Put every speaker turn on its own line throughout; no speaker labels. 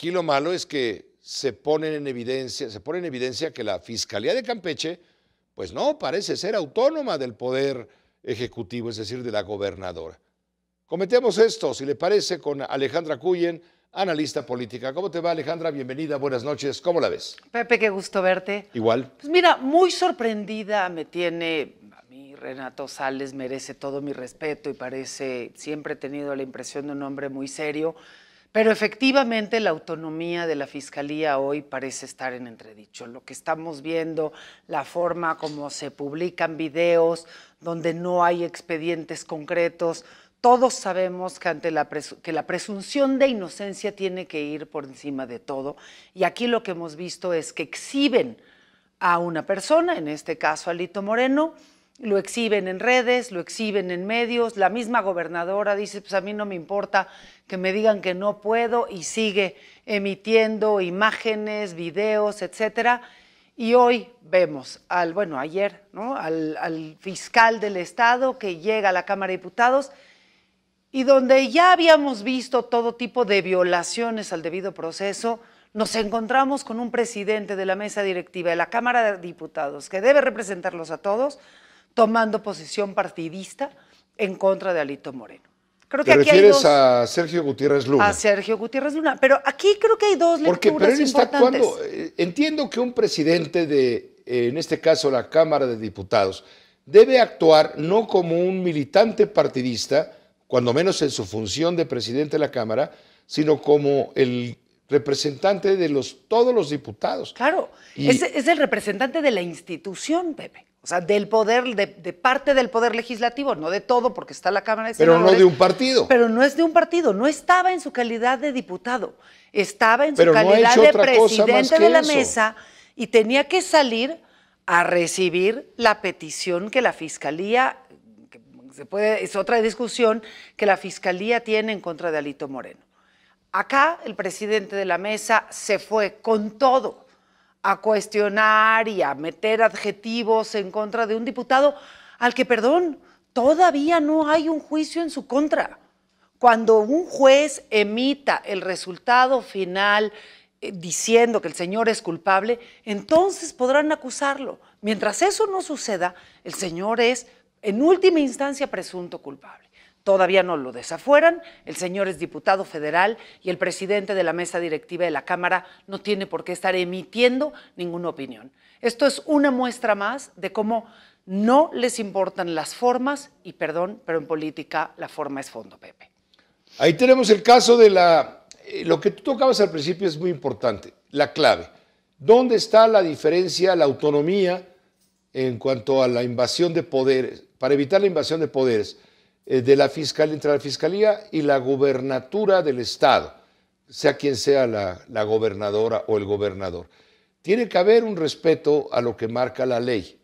Aquí lo malo es que se pone en evidencia, se pone en evidencia que la Fiscalía de Campeche, pues no, parece ser autónoma del poder ejecutivo, es decir, de la gobernadora. Cometemos esto, si le parece, con Alejandra Cuyen, analista política. ¿Cómo te va, Alejandra? Bienvenida, buenas noches. ¿Cómo la ves?
Pepe, qué gusto verte. Igual. Pues mira, muy sorprendida me tiene a mí Renato Sales, merece todo mi respeto y parece, siempre he tenido la impresión de un hombre muy serio. Pero efectivamente la autonomía de la Fiscalía hoy parece estar en entredicho. Lo que estamos viendo, la forma como se publican videos donde no hay expedientes concretos, todos sabemos que, ante la la presunción de inocencia tiene que ir por encima de todo. Y aquí lo que hemos visto es que exhiben a una persona, en este caso a Lito Moreno, lo exhiben en redes, lo exhiben en medios, la misma gobernadora dice, pues a mí no me importa que me digan que no puedo y sigue emitiendo imágenes, videos, etcétera. Y hoy vemos al, bueno, ayer, ¿no? Al, al fiscal del Estado que llega a la Cámara de Diputados y donde ya habíamos visto todo tipo de violaciones al debido proceso, nos encontramos con un presidente de la mesa directiva de la Cámara de Diputados que debe representarlos a todos, tomando posición partidista en contra de Alito Moreno. Creo que ¿Te refieres
a Sergio Gutiérrez Luna? A
Sergio Gutiérrez Luna, pero aquí creo que hay dos lecturas Porque, pero él está actuando.
Eh, entiendo que un presidente de, eh, en este caso, la Cámara de Diputados, debe actuar no como un militante partidista, cuando menos en su función de presidente de la Cámara, sino como el representante de los, todos los diputados.
Claro, es el representante de la institución, Pepe. O sea, del poder, de, parte del poder legislativo, no de todo, porque está la Cámara de Senadores. Pero no de un partido. Pero no es de un partido, no estaba en su calidad de diputado, estaba en su calidad de presidente de la mesa y tenía que salir a recibir la petición que la Fiscalía, que se puede, es otra discusión, que la Fiscalía tiene en contra de Alito Moreno. Acá el presidente de la mesa se fue con todo a cuestionar y a meter adjetivos en contra de un diputado al que, perdón, todavía no hay un juicio en su contra. Cuando un juez emita el resultado final eh, diciendo que el señor es culpable, entonces podrán acusarlo. Mientras eso no suceda, el señor es, en última instancia, presunto culpable. Todavía no lo desafueran, el señor es diputado federal y el presidente de la mesa directiva de la Cámara no tiene por qué estar emitiendo ninguna opinión. Esto es una muestra más de cómo no les importan las formas y perdón, pero en política la forma es fondo, Pepe.
Ahí tenemos el caso de la... Eh, lo que tú tocabas al principio es muy importante, la clave. ¿Dónde está la diferencia, la autonomía en cuanto a la invasión de poderes, para evitar la invasión de poderes? Eh, de la fiscal, entre la fiscalía y la gubernatura del Estado, sea quien sea la, gobernadora o el gobernador. Tiene que haber un respeto a lo que marca la ley.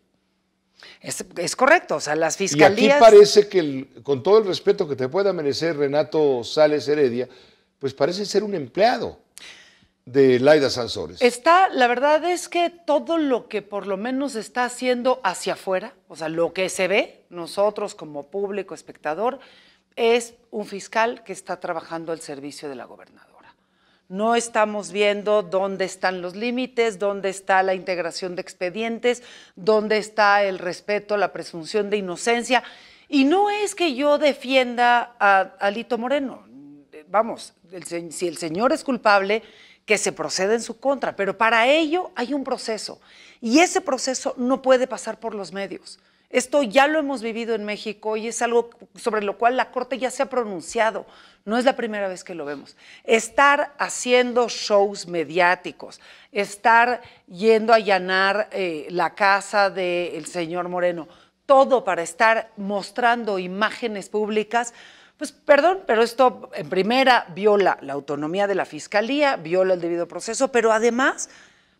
Es, es, correcto, o sea, las fiscalías. Y aquí parece
que, con todo el respeto que te pueda merecer Renato Sales Heredia, pues parece ser un empleado de Laida Sansores.
Está, la verdad es que todo lo que por lo menos está haciendo hacia afuera, o sea, lo que se ve, nosotros como público, espectador, es un fiscal que está trabajando al servicio de la gobernadora. No estamos viendo dónde están los límites, dónde está la integración de expedientes, dónde está el respeto, la presunción de inocencia. Y no es que yo defienda a Alito Moreno. Vamos, si el señor es culpable, que se proceda en su contra, pero para ello hay un proceso y ese proceso no puede pasar por los medios. Esto ya lo hemos vivido en México y es algo sobre lo cual la Corte ya se ha pronunciado. No es la primera vez que lo vemos. Estar haciendo shows mediáticos, estar yendo a allanar eh, la casa del señor Moreno, todo para estar mostrando imágenes públicas pues perdón, pero esto en primera viola la autonomía de la Fiscalía, viola el debido proceso, pero además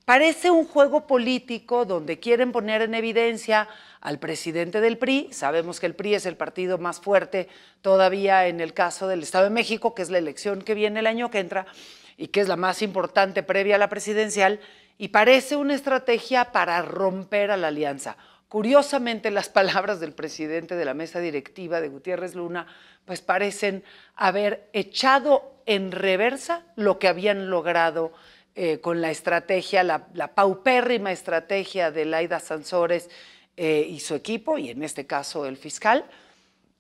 parece un juego político donde quieren poner en evidencia al presidente del PRI. Sabemos que el PRI es el partido más fuerte todavía en el caso del Estado de México, que es la elección que viene el año que entra y que es la más importante previa a la presidencial, y parece una estrategia para romper a la alianza. Curiosamente, las palabras del presidente de la mesa directiva de Gutiérrez Luna, pues parecen haber echado en reversa lo que habían logrado eh, con la estrategia, la, paupérrima estrategia de Laida Sansores eh, y su equipo, y en este caso el fiscal,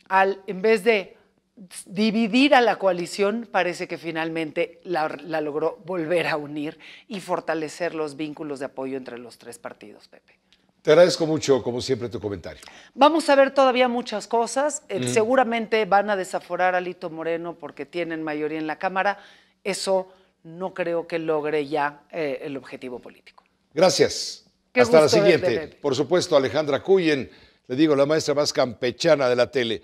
al, en vez de dividir a la coalición, parece que finalmente la, la logró volver a unir y fortalecer los vínculos de apoyo entre los tres partidos, Pepe.
Te agradezco mucho, como siempre, tu comentario.
Vamos a ver todavía muchas cosas. Eh, seguramente van a desaforar a Lito Moreno porque tienen mayoría en la Cámara. Eso no creo que logre ya eh, el objetivo político.
Gracias.
Hasta la siguiente.
Por supuesto, Alejandra Cuyen, le digo, la maestra más campechana de la tele.